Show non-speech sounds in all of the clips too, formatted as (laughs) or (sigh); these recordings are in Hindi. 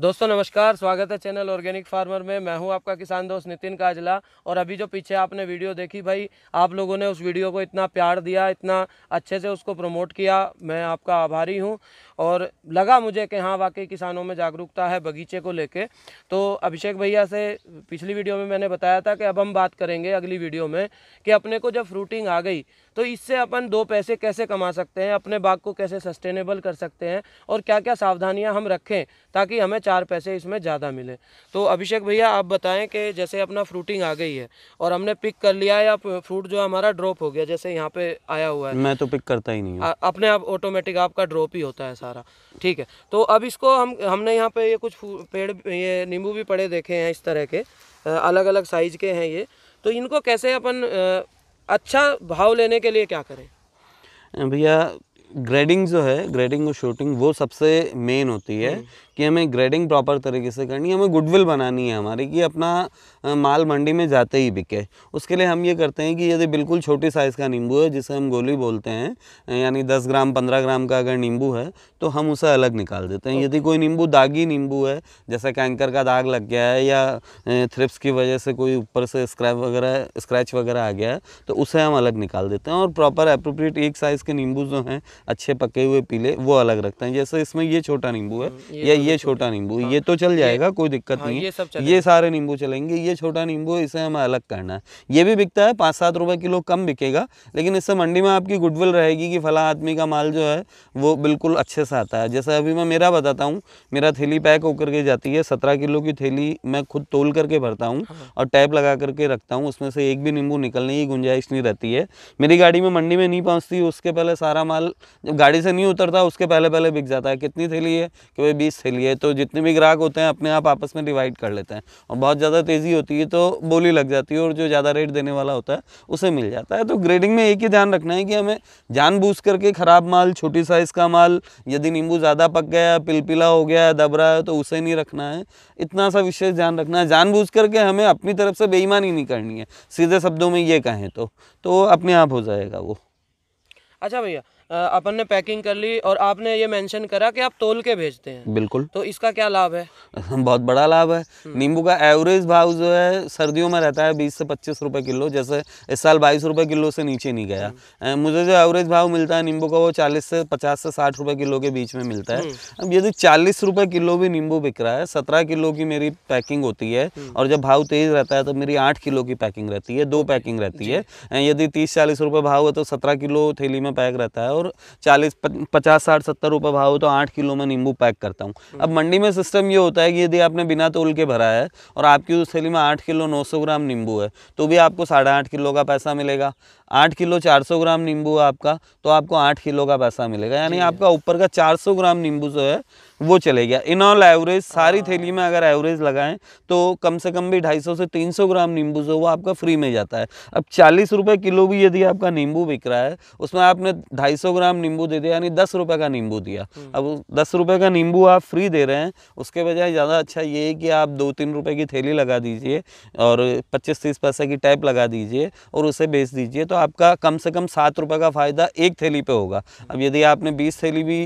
दोस्तों नमस्कार स्वागत है चैनल ऑर्गेनिक फार्मर में मैं हूं आपका किसान दोस्त नितिन काजला और अभी जो पीछे आपने वीडियो देखी भाई आप लोगों ने उस वीडियो को इतना प्यार दिया इतना अच्छे से उसको प्रमोट किया मैं आपका आभारी हूं और लगा मुझे कि हाँ वाकई किसानों में जागरूकता है बगीचे को लेके तो अभिषेक भैया से पिछली वीडियो में मैंने बताया था कि अब हम बात करेंगे अगली वीडियो में कि अपने को जब फ्रूटिंग आ गई तो इससे अपन दो पैसे कैसे कमा सकते हैं अपने बाग को कैसे सस्टेनेबल कर सकते हैं और क्या क्या सावधानियाँ हम रखें ताकि हमें चार पैसे इसमें ज़्यादा मिले तो अभिषेक भैया आप बताएं कि जैसे अपना फ्रूटिंग आ गई है और हमने पिक कर लिया या फ्रूट जो हमारा ड्रॉप हो गया जैसे यहाँ पे आया हुआ है मैं तो पिक करता ही नहीं अपने आप ऑटोमेटिक आपका ड्रॉप ही होता है सारा ठीक है तो अब इसको हम हमने यहाँ पे ये कुछ पेड़ ये नींबू भी पड़े देखे हैं इस तरह के अलग अलग साइज के हैं ये तो इनको कैसे अपन अच्छा भाव लेने के लिए क्या करें भैया ग्रेडिंग जो है ग्रेडिंग और शूटिंग वो सबसे मेन होती है हम्म। कि हमें ग्रेडिंग प्रॉपर तरीके से करनी है हमें गुडविल बनानी है हमारी कि अपना माल मंडी में जाते ही बिके उसके लिए हम ये करते हैं कि यदि बिल्कुल छोटी साइज़ का नींबू है जिसे हम गोली बोलते हैं यानी 10 ग्राम 15 ग्राम का अगर नींबू है तो हम उसे अलग निकाल देते हैं यदि कोई नींबू दागी नींबू है जैसे कैंकर का दाग लग गया है या थ्रिप्स की वजह से कोई ऊपर से स्क्रैप वगैरह स्क्रैच वगैरह आ गया है तो उसे हम अलग निकाल देते हैं और प्रॉपर अप्रोप्रिएट एक साइज़ के नींबू जो हैं अच्छे पके हुए पीले वो अलग रखते हैं जैसे इसमें ये छोटा नींबू है हम्म, या तो ये छोटा नींबू हाँ। ये तो चल जाएगा कोई दिक्कत हाँ, नहीं है ये सारे नींबू चलेंगे ये छोटा नींबू है इसे हमें अलग करना है ये भी बिकता है पाँच सात रुपये किलो कम बिकेगा लेकिन इससे मंडी में आपकी गुडविल रहेगी कि फला आदमी का माल जो है वो बिल्कुल अच्छे से आता है जैसे अभी मैं मेरा बताता हूँ मेरा थैली पैक होकर के जाती है सत्रह किलो की थैली मैं खुद तोल करके भरता हूँ हाँ। और टैप लगा करके रखता हूँ उसमें से एक भी नींबू निकलने की गुंजाइश नहीं रहती है मेरी गाड़ी में मंडी में नहीं पहुँचती उसके पहले सारा माल जब गाड़ी से नहीं उतरता उसके पहले पहले बिक जाता है कितनी थैली है कि भाई बीस थैली है तो जितने भी ग्राहक होते हैं अपने आप आपस में डिवाइड कर लेते हैं और बहुत ज़्यादा तेज़ी होती है तो बोली लग जाती है और जो ज़्यादा रेट देने वाला होता है उसे मिल जाता है तो ग्रेडिंग में एक ही ध्यान रखना है कि हमें जानबूझ करके ख़राब माल छोटी साइज़ का माल यदि नींबू ज़्यादा पक गया पिलपिला हो गया दब रहा है तो उसे नहीं रखना है इतना सा विशेष ध्यान रखना है जानबूझ करके हमें अपनी तरफ से बेईमानी नहीं करनी है सीधे शब्दों में ये कहें तो, तो अपने आप हो जाएगा वो अच्छा भैया अपन ने पैकिंग कर ली और आपने ये मेंशन करा कि आप तोल के भेजते हैं बिल्कुल तो इसका क्या लाभ है (laughs) बहुत बड़ा लाभ है हम्म। नींबू का एवरेज भाव जो है सर्दियों में रहता है बीस से पच्चीस रुपये किलो जैसे इस साल बाईस रुपये किलो से नीचे नहीं गया हम्म। मुझे जो एवरेज भाव मिलता है नींबू का वो चालीस से पचास से साठ रुपये किलो के बीच में मिलता है हम्म। अब यदि चालीस रुपये किलो भी नींबू बिक रहा है सत्रह किलो की मेरी पैकिंग होती है और जब भाव तेज रहता है तो मेरी आठ किलो की पैकिंग रहती है दो पैकिंग रहती है यदि तीस चालीस रुपये भाव है तो सत्रह किलो थैली में पैक रहता है और चालीस पचास साठ सत्तर रुपये भाव तो आठ किलो में नींबू पैक करता हूँ हम्म। अब मंडी में सिस्टम ये होता है कि यदि आपने बिना तोल के भरा है और आपकी उस थैली में आठ किलो नौ सौ ग्राम नींबू है तो भी आपको साढ़े आठ किलो का पैसा मिलेगा आठ किलो चार सौ ग्राम नींबू है आपका तो आपको आठ किलो का पैसा मिलेगा यानी आपका ऊपर का चार सौ ग्राम नींबू जो है वो चले गया इन ऑल एवरेज सारी हाँ। थैली में अगर एवरेज लगाएं तो कम से कम भी ढाई सौ से तीन सौ ग्राम नींबू जो वो आपका फ्री में जाता है अब चालीस रुपये किलो भी यदि आपका नींबू बिक रहा है उसमें आपने ढाई सौ ग्राम नींबू दे दिया यानी दस रुपये का नींबू दिया हम्म। अब दस रुपये का नींबू आप फ्री दे रहे हैं उसके बजाय ज़्यादा अच्छा ये है कि आप दो तीन रुपये की थैली लगा दीजिए और पच्चीस तीस पैसे की टैप लगा दीजिए और उसे बेच दीजिए तो आपका कम से कम सात रुपये का फ़ायदा एक थैली पे होगा अब यदि आपने बीस थैली भी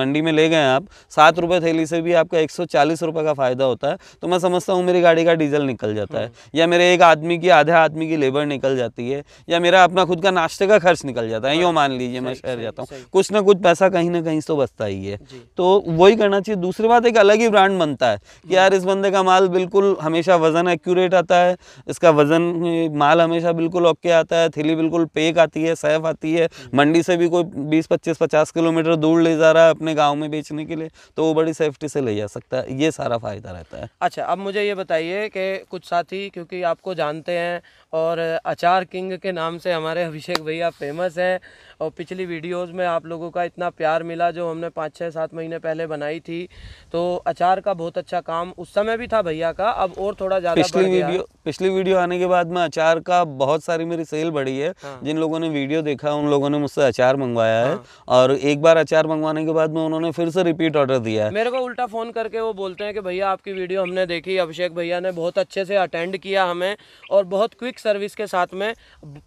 मंडी में ले गए आप सात रुपये थैली से भी आपका एक सौ चालीस रुपये का फ़ायदा होता है तो मैं समझता हूँ मेरी गाड़ी का डीजल निकल जाता है हम्म। या मेरे एक आदमी की आधे आदमी की लेबर निकल जाती है या मेरा अपना खुद का नाश्ते का खर्च निकल जाता है यूँ मान लीजिए मैं शहर जाता हूँ कुछ ना कुछ पैसा कहीं ना कहीं तो बचता ही है तो वही करना चाहिए दूसरी बात एक अलग ही ब्रांड बनता है कि हम्म। यार इस बंदे का माल बिल्कुल हमेशा वज़न एक्यूरेट आता है इसका वज़न माल हमेशा बिल्कुल ओके आता है थैली बिल्कुल पेक आती है सैफ आती है मंडी से भी कोई बीस पच्चीस पचास किलोमीटर दूर ले जा रहा है अपने गाँव में बेचने के लिए तो वो बड़ी सेफ्टी से ले जा सकता है ये सारा फ़ायदा रहता है अच्छा अब मुझे ये बताइए कि कुछ साथी क्योंकि आपको जानते हैं और अचार किंग के नाम से हमारे अभिषेक भैया फेमस हैं और पिछली वीडियोस में आप लोगों का इतना प्यार मिला जो हमने पाँच छः सात महीने पहले बनाई थी तो अचार का बहुत अच्छा काम उस समय भी था भैया का अब और थोड़ा ज़्यादा पिछली वीडियो पिछली वीडियो आने के बाद में अचार का बहुत सारी मेरी सेल बढ़ी है हाँ। जिन लोगों ने वीडियो देखा उन लोगों ने मुझसे अचार मंगवाया है हाँ। और एक बार अचार मंगवाने के बाद में उन्होंने फिर से रिपीट ऑर्डर दिया है मेरे को उल्टा फ़ोन करके वो बोलते हैं कि भैया आपकी वीडियो हमने देखी अभिषेक भैया ने बहुत अच्छे से अटेंड किया हमें और बहुत क्विक क्विक सर्विस के साथ में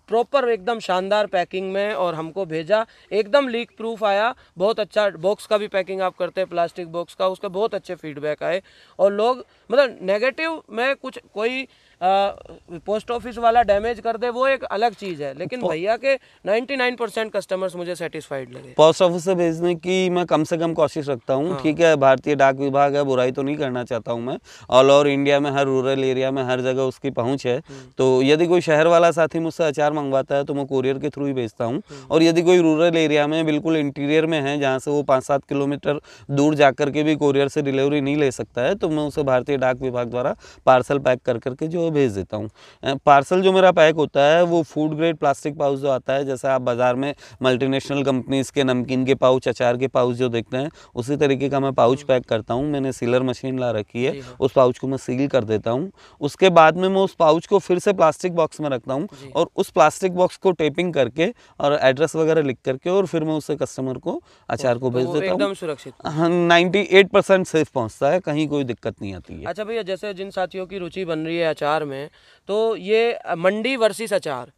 प्रॉपर एकदम शानदार पैकिंग में और हमको भेजा एकदम लीक प्रूफ आया बहुत अच्छा बॉक्स का भी पैकिंग आप करते हैं प्लास्टिक बॉक्स का उसके बहुत अच्छे फीडबैक आए और लोग मतलब नेगेटिव में कुछ कोई पोस्ट ऑफिस वाला डैमेज कर दे वो एक अलग चीज़ है लेकिन भैया के 99 परसेंट कस्टमर्स मुझे सेटिस्फाइड लगे पोस्ट ऑफिस से भेजने की मैं कम से कम कोशिश रखता हूँ हाँ। ठीक हाँ। है भारतीय डाक विभाग है बुराई तो नहीं करना चाहता हूँ मैं ऑल ओवर इंडिया में हर रूरल एरिया में हर जगह उसकी पहुँच है हम्म। तो यदि कोई शहर वाला साथी मुझसे अचार मंगवाता है तो मैं कुरियर के थ्रू ही भेजता हूँ हम्म। और यदि कोई रूरल एरिया में बिल्कुल इंटीरियर में है जहाँ से वो पाँच सात किलोमीटर दूर जा करके भी कोरियर से डिलीवरी नहीं ले सकता है तो मैं उसे भारतीय डाक विभाग द्वारा पार्सल पैक कर करके जो तो भेज देता हूँ पार्सल जो मेरा पैक होता है वो फूड ग्रेड प्लास्टिक पाउच जो आता है जैसा आप बाज़ार में मल्टीनेशनल कंपनीज़ के नमकीन के पाउच अचार के पाउच जो देखते हैं उसी तरीके का मैं पाउच पैक हम्म। करता हूँ मैंने सीलर मशीन ला रखी है हाँ। उस पाउच को मैं सील कर देता हूँ उसके बाद में मैं उस पाउच को फिर से प्लास्टिक बॉक्स में रखता हूँ और उस प्लास्टिक बॉक्स को टेपिंग करके और एड्रेस वगैरह लिख करके और फिर मैं उसे कस्टमर को अचार को भेज तो देता हूँ सुरक्षित हाँ नाइन्टी सेफ पहुँचता है कहीं कोई दिक्कत नहीं आती है अच्छा भैया जैसे जिन साथियों की रुचि बन रही है अचार अचार में तो ये मंडी वर्सेस अचार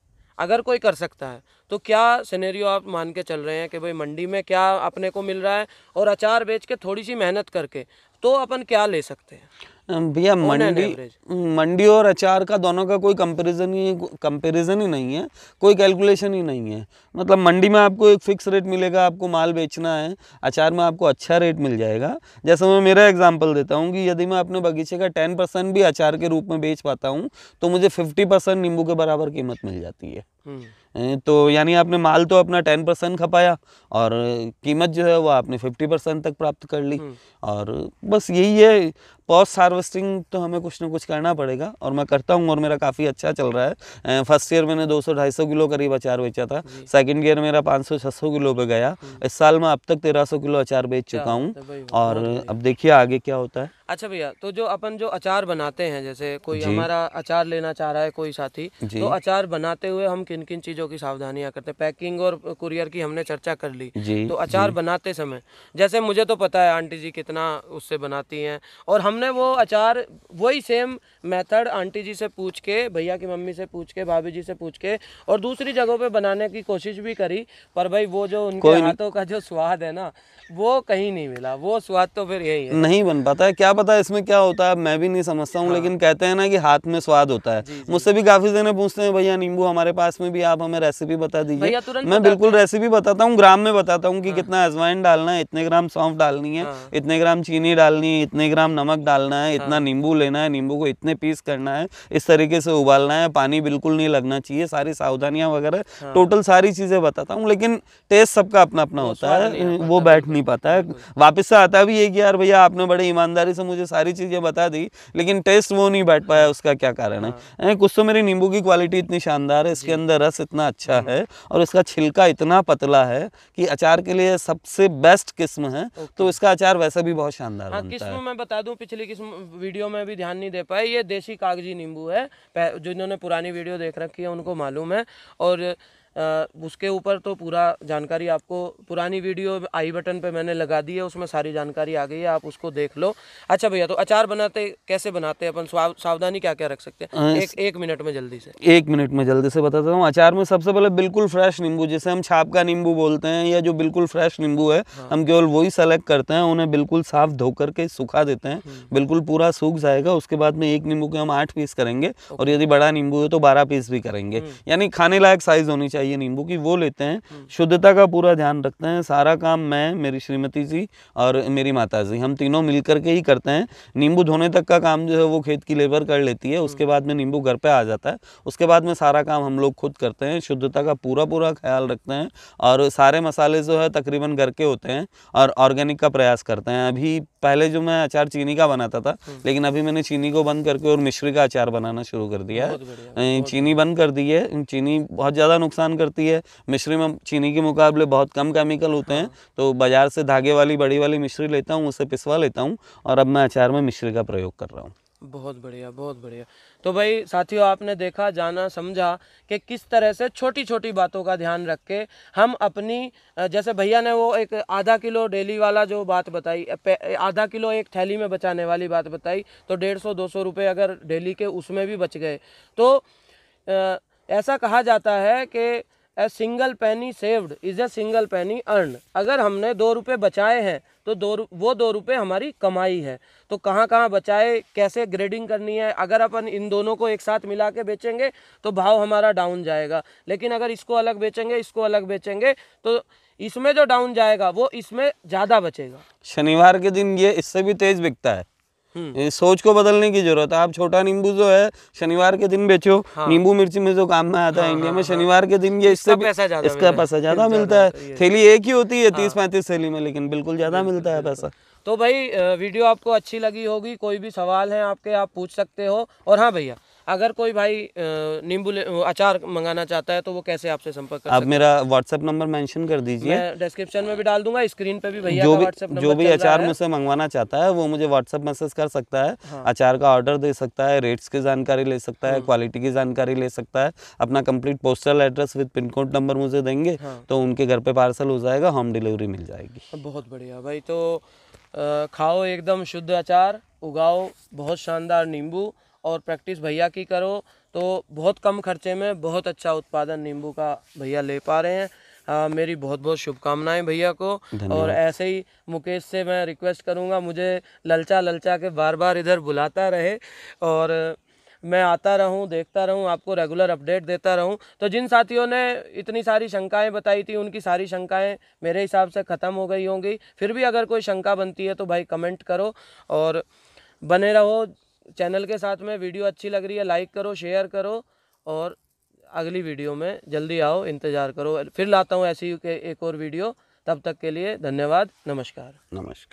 अगर कोई कर सकता है तो क्या सिनेरियो आप मान के चल रहे हैं कि भाई मंडी में क्या अपने को मिल रहा है और अचार बेच के थोड़ी सी मेहनत करके तो अपन क्या ले सकते हैं भैया मंडी मंडी और अचार का दोनों का कोई कंपैरिजन ही कंपैरिजन ही नहीं है कोई कैलकुलेशन ही नहीं है मतलब मंडी में आपको एक फिक्स रेट मिलेगा आपको माल बेचना है अचार में आपको अच्छा रेट मिल जाएगा जैसे मैं मेरा एग्जांपल देता हूँ कि यदि मैं अपने बगीचे का टेन परसेंट भी अचार के रूप में बेच पाता हूँ तो मुझे फिफ्टी परसेंट नींबू के बराबर कीमत मिल जाती है तो यानी आपने माल तो अपना टेन परसेंट खपाया और कीमत जो है वो आपने फिफ्टी परसेंट तक प्राप्त कर ली हम्म। और बस यही है पॉस्ट हार्वेस्टिंग तो हमें कुछ ना कुछ करना पड़ेगा और मैं करता हूँ और मेरा काफ़ी अच्छा चल रहा है फर्स्ट ईयर मैंने 200-250 किलो करीब अचार बेचा था सेकंड ईयर मेरा 500-600 किलो पे गया हम्म। इस साल मैं अब तक 1300 किलो अचार बेच चुका हूँ और अब देखिए आगे क्या होता है अच्छा भैया तो जो अपन जो अचार बनाते हैं जैसे कोई हमारा अचार लेना चाह रहा है कोई साथी तो अचार बनाते हुए हम किन किन चीज़ों की सावधानियां करते हैं पैकिंग और कुरियर की हमने चर्चा कर ली तो अचार बनाते समय जैसे मुझे तो पता है आंटी जी कितना उससे बनाती हैं और हम हमने वो अचार वही सेम मेथड आंटी जी से पूछ के भैया की मम्मी से पूछ के भाभी जी से पूछ के और दूसरी जगहों पे बनाने की कोशिश भी करी पर भाई वो जो उनके हाथों का जो स्वाद है ना वो कहीं नहीं मिला वो स्वाद तो फिर यही है नहीं बन पाता है क्या पता है इसमें क्या होता है मैं भी नहीं समझता हूँ हाँ। लेकिन कहते हैं ना कि हाथ में स्वाद होता है मुझसे भी काफी जने पूछते हैं भैया नींबू हमारे पास में भी आप हमें रेसिपी बता दीजिए मैं बिल्कुल रेसिपी बताता हूँ ग्राम में बताता हूँ की हाँ। कितना अजवाइन डालना है इतने ग्राम सौंफ डालनी है हाँ। इतने ग्राम चीनी डालनी है इतने ग्राम नमक डालना है इतना हाँ। नींबू लेना है नींबू को इतने पीस करना है इस तरीके से उबालना है पानी बिल्कुल नहीं लगना चाहिए सारी सावधानियां वगैरह हाँ। टोटल सारी चीज़ें बताता हूँ लेकिन टेस्ट सबका अपना अपना होता है वो बैठ नहीं पाता है वापिस से आता भी है कि यार भैया आपने बड़े ईमानदारी से मुझे सारी चीज़ें बता दी लेकिन टेस्ट वो नहीं बैठ पाया उसका क्या कारण है हाँ। कुछ तो मेरी नींबू की क्वालिटी इतनी शानदार है इसके अंदर रस इतना अच्छा हम्म। है और इसका छिलका इतना पतला है कि अचार के लिए सबसे बेस्ट किस्म है तो इसका अचार वैसा भी बहुत शानदार हाँ, बनता है मैं बता दूं पिछली किस वीडियो में भी ध्यान नहीं दे पाए ये देसी कागजी नींबू है जिन्होंने पुरानी वीडियो देख रखी है उनको मालूम है और उसके ऊपर तो पूरा जानकारी आपको पुरानी वीडियो आई बटन पे मैंने लगा दी है उसमें सारी जानकारी आ गई है आप उसको देख लो अच्छा भैया तो अचार बनाते कैसे बनाते हैं अपन सावधानी क्या क्या रख सकते हैं एक एक मिनट में जल्दी से एक मिनट में जल्दी से बताता हूँ अचार में सबसे पहले बिल्कुल फ्रेश नींबू जैसे हम छाप का नींबू बोलते हैं या जो बिल्कुल फ्रेश नींबू है हाँ। हम केवल वही सेलेक्ट करते हैं उन्हें बिल्कुल साफ धो करके सुखा देते हैं हम्म। बिल्कुल पूरा सूख जाएगा उसके बाद में एक नींबू के हम आठ पीस करेंगे और यदि बड़ा नींबू है तो बारह पीस भी करेंगे हम्म। यानी खाने लायक साइज होनी चाहिए चाहिए नींबू की वो लेते हैं हम्म। शुद्धता का पूरा ध्यान रखते हैं सारा काम मैं मेरी श्रीमती जी और मेरी माता जी हम तीनों मिल करके ही करते हैं नींबू धोने तक का काम जो है वो खेत की लेबर कर लेती है उसके हम्म। बाद में नींबू घर पर आ जाता है उसके बाद में सारा काम हम लोग खुद करते हैं शुद्धता का पूरा पूरा ख्याल रखते हैं और सारे मसाले जो है तकरीबन घर के होते हैं और ऑर्गेनिक का प्रयास करते हैं अभी पहले जो मैं अचार चीनी का बनाता था हम्म। लेकिन अभी मैंने चीनी को बंद करके और मिश्री का अचार बनाना शुरू कर दिया है चीनी बंद कर दी है चीनी बहुत ज़्यादा नुकसान प्रदान करती है मिश्री में चीनी के मुकाबले बहुत कम केमिकल होते हैं हाँ। तो बाज़ार से धागे वाली बड़ी वाली मिश्री लेता हूँ उसे पिसवा लेता हूँ और अब मैं अचार में मिश्री का प्रयोग कर रहा हूँ बहुत बढ़िया बहुत बढ़िया तो भाई साथियों आपने देखा जाना समझा कि किस तरह से छोटी छोटी बातों का ध्यान रख के हम अपनी जैसे भैया ने वो एक आधा किलो डेली वाला जो बात बताई आधा किलो एक थैली में बचाने वाली बात बताई तो डेढ़ सौ दो सौ रुपये अगर डेली के उसमें भी बच गए तो आ, ऐसा कहा जाता है कि a single penny saved is a single penny earn अगर हमने दो रुपये बचाए हैं तो दो वो दो रुपये हमारी कमाई है तो कहाँ कहाँ बचाए कैसे ग्रेडिंग करनी है अगर अपन इन दोनों को एक साथ मिला के बेचेंगे तो भाव हमारा डाउन जाएगा लेकिन अगर इसको अलग बेचेंगे इसको अलग बेचेंगे तो इसमें जो डाउन जाएगा वो इसमें ज़्यादा बचेगा शनिवार के दिन ये इससे भी तेज़ बिकता है हम्म। सोच को बदलने की जरूरत है आप छोटा नींबू जो है शनिवार के दिन बेचो हाँ।, हाँ। नींबू मिर्ची में जो काम में आता है हाँ, इंडिया हाँ, में हाँ। शनिवार के दिन ये इससे इसका पैसा ज्यादा मिलता है थैली एक ही होती है तीस पैंतीस थैली में लेकिन बिल्कुल ज्यादा मिलता है पैसा तो भाई वीडियो आपको अच्छी लगी होगी कोई भी सवाल है आपके आप पूछ सकते हो और हाँ भैया अगर कोई भाई नींबू अचार मंगाना चाहता है तो वो कैसे आपसे संपर्क कर आप मेरा व्हाट्सएप नंबर मेंशन कर दीजिए मैं डिस्क्रिप्शन में भी डाल दूंगा स्क्रीन पे भी भैया जो भी जो भी अचार मुझसे मंगवाना चाहता है वो मुझे व्हाट्सएप मैसेज कर सकता है हाँ। अचार का ऑर्डर दे सकता है रेट्स की जानकारी ले सकता है क्वालिटी हम्म। की जानकारी ले सकता है अपना complete postal address with pin code number मुझे देंगे हाँ। तो उनके घर पे पार्सल हो जाएगा होम डिलीवरी मिल जाएगी बहुत बढ़िया भाई तो खाओ एकदम शुद्ध अचार उगाओ बहुत शानदार नींबू और प्रैक्टिस भैया की करो तो बहुत कम खर्चे में बहुत अच्छा उत्पादन नींबू का भैया ले पा रहे हैं आ, मेरी बहुत बहुत शुभकामनाएं भैया को और ऐसे ही मुकेश से मैं रिक्वेस्ट करूंगा मुझे ललचा ललचा के बार बार इधर बुलाता रहे और मैं आता रहूं देखता रहूं आपको रेगुलर अपडेट देता रहूं तो जिन साथियों ने इतनी सारी शंकाएं बताई थी उनकी सारी शंकाएं मेरे हिसाब से ख़त्म हो गई होंगी फिर भी अगर कोई शंका बनती है तो भाई कमेंट करो और बने रहो चैनल के साथ में वीडियो अच्छी लग रही है लाइक करो शेयर करो और अगली वीडियो में जल्दी आओ इंतज़ार करो फिर लाता हूँ ऐसी एक और वीडियो तब तक के लिए धन्यवाद नमस्कार नमस्कार